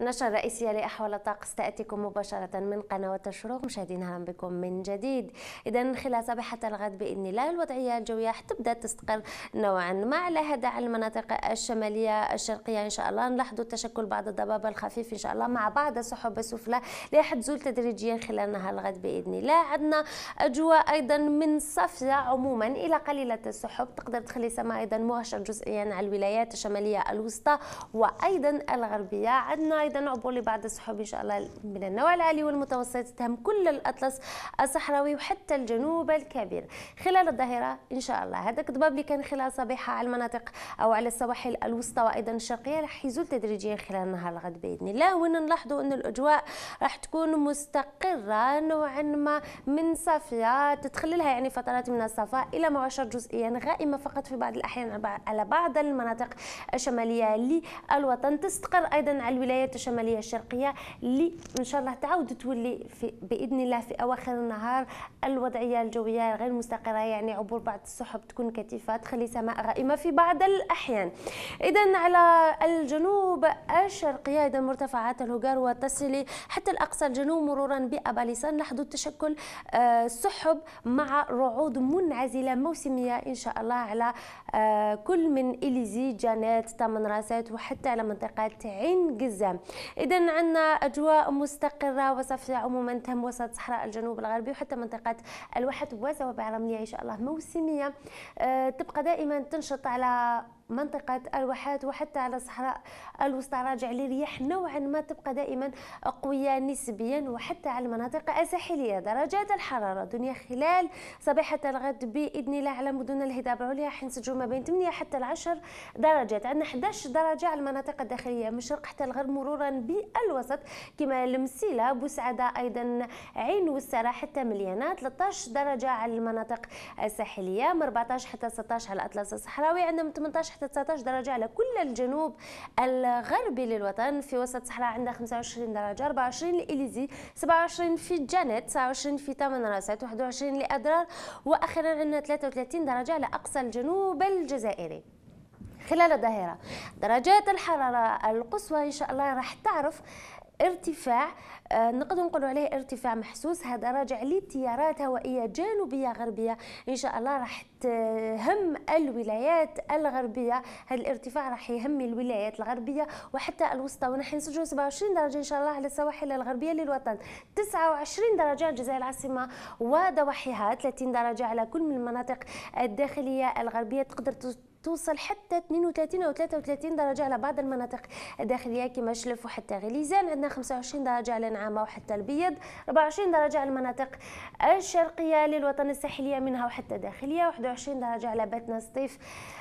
النشرة الرئيسية لأحوال الطقس تأتيكم مباشرة من قناة الشروق مشاهدينا أهلا بكم من جديد إذا خلال صباحة الغد بإذن الله الوضعية الجوية تبدأ تستقر نوعا ما على هذا على المناطق الشمالية الشرقية إن شاء الله نلاحظوا تشكل بعض الضباب الخفيف إن شاء الله مع بعض السحب السفلى اللي حتزول تدريجيا خلال نهار الغد بإذن الله عندنا أجواء أيضا من صافية عموما إلى قليلة السحب تقدر تخلي سماء أيضا مؤشر جزئيا على الولايات الشمالية الوسطى وأيضا الغربية عندنا أيضا عبور لبعض السحب إن شاء الله من النوع العالي والمتوسط تهم كل الأطلس الصحراوي وحتى الجنوب الكبير خلال الظهيرة إن شاء الله هذا الضباب اللي كان خلال صبيحة على المناطق أو على السواحل الوسطى وأيضا الشرقية راح يزول تدريجيا خلال نهار الغد بإذن الله وهنا نلاحظوا أن الأجواء راح تكون مستقرة نوعا ما من صافية تتخللها يعني فترات من الصفاء إلى معشر جزئيا غائمة فقط في بعض الأحيان على بعض المناطق الشمالية للوطن تستقر أيضا على الولايات الشماليه الشرقيه اللي ان شاء الله تعاود تولي في باذن الله في اواخر النهار الوضعيه الجويه غير مستقره يعني عبور بعض السحب تكون كثيفه تخلي سماء غائمه في بعض الاحيان اذا على الجنوب الشرقيه اذا مرتفعات الهجر وتصل حتى الاقصى الجنوب مرورا باباليسان نلاحظ تشكل آه، سحب مع رعود منعزله موسميه ان شاء الله على آه، كل من اليزي جانات تمن راسات وحتى على منطقه عين قزام إذا عندنا أجواء مستقرة وصافية عموما تهم وسط صحراء الجنوب الغربي وحتى منطقة الواحات وزوابع رملية إن شاء الله موسمية أه، تبقى دائما تنشط على منطقة الواحات وحتى على الصحراء الوسطى راجع لرياح نوعا ما تبقى دائما قوية نسبيا وحتى على المناطق الساحلية درجات الحرارة دنيا خلال صباحة الغد بإذن الله على مدن الهضاب العليا حنسجوا ما بين 8 حتى 10 درجات عندنا 11 درجة على المناطق الداخلية من الشرق حتى الغرب مرورا بالوسط كما المسيلة بوسعادة أيضا عين والسارة حتى مليانة 13 درجة على المناطق الساحلية من 14 حتى 16 على الأطلس الصحراوي عندنا من 18 حتى 19 درجة على كل الجنوب الغربي للوطن في وسط الصحراء عندها 25 درجة 24 لإليزي 27 في جانيت 29 في تامن راسات 21 لأدرار وأخيرا عندنا 33 درجة على أقصى الجنوب الجزائري خلال الظهيرة درجات الحرارة القصوى إن شاء الله راح تعرف ارتفاع آه، نقدر نقولوا عليه ارتفاع محسوس هذا راجع للتيارات هوائيه جنوبيه غربيه ان شاء الله راح تهم الولايات الغربيه هذا الارتفاع راح يهم الولايات الغربيه وحتى الوسطى ونحن نسجلوا 27 درجه ان شاء الله على السواحل الغربيه للوطن 29 درجه الجزائر العاصمه وضواحيها 30 درجه على كل من المناطق الداخليه الغربيه تقدر توصل حتى 32 او 33 درجه على بعض المناطق الداخليه كما شلف وحتى غليزان عندنا 25 درجه على نعامه وحتى البيض 24 درجه على المناطق الشرقيه للوطن الساحليه منها وحتى داخليه 21 درجه على باتنا سطيف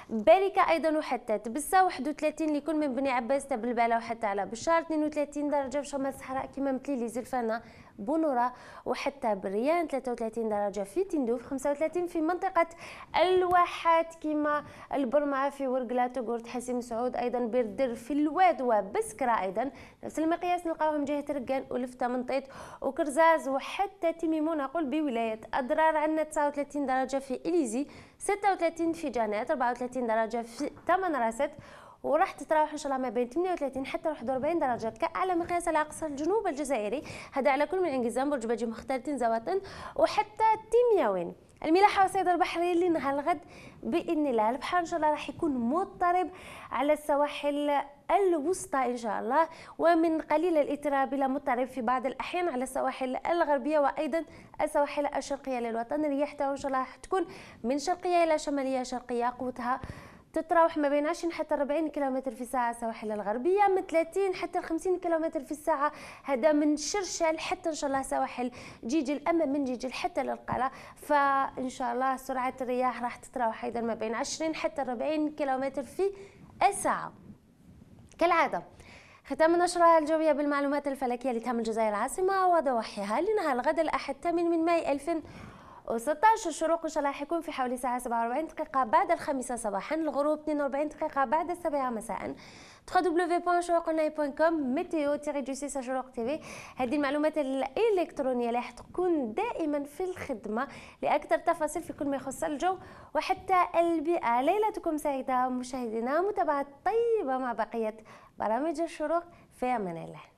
باركه ايضا وحتى تبسه 31 لكل من بني عباس تبلبالة وحتى على بشار 32 درجه في شمال الصحراء كما مثلي لي زلفانه بونورا وحتى بريان 33 درجه في تندوف 35 في منطقه الواحات كما البرمعه في ورقلا وقرد حسيم سعود ايضا بردر في الواد وبسكره ايضا نفس المقياس نلقاوهم جهه رقان ولفته منطيط وكرزاز وحتى تيميمون نقول بولايه اضرار عندنا 39 درجه في اليزي 36 في جانات 34 درجه في تمن راسات وراح تتراوح ان شاء الله ما بين 38 حتى 41 درجه كاعلى مقياس على اقصى الجنوب الجزائري هذا على كل من انجزام برج بجي مختلطين زواطن وحتى تيمياوين الملاحه والصيد البحري نهار الغد باذن الله البحر ان شاء الله راح يكون مضطرب على السواحل الوسطى ان شاء الله ومن قليل الاضطراب الى مضطرب في بعض الاحيان على السواحل الغربيه وايضا السواحل الشرقيه للوطن رياح ان شاء الله راح تكون من شرقيه الى شماليه شرقيه قوتها تتراوح ما بين 20 حتى 40 كيلومتر في الساعة سواحل الغربية من 30 حتى 50 كيلومتر في الساعة هذا من شرشل حتى إن شاء الله سواحل جيجل أما من جيجل حتى للقلعة فإن شاء الله سرعة الرياح راح تتراوح أيضا ما بين 20 حتى 40 كيلومتر في الساعة كالعادة ختام النشرة الجوية بالمعلومات الفلكية لتام الجزائر العاصمة وضواحيها لنهار الغد الأحد 8 من ماي 2000 و16 شروق ان شاء الله حيكون في حوالي الساعه 47 دقيقه بعد الخامسه صباحا الغروب 42 دقيقه بعد السابعه مساء www.shoroqonline.com meteo تيغي دو سيسا شروق هذه المعلومات الالكترونيه اللي راح تكون دائما في الخدمه لاكثر تفاصيل في كل ما يخص الجو وحتى البيئه ليلتكم سعيده مشاهدينا متابعه طيبه مع بقيه برامج الشروق في امان الله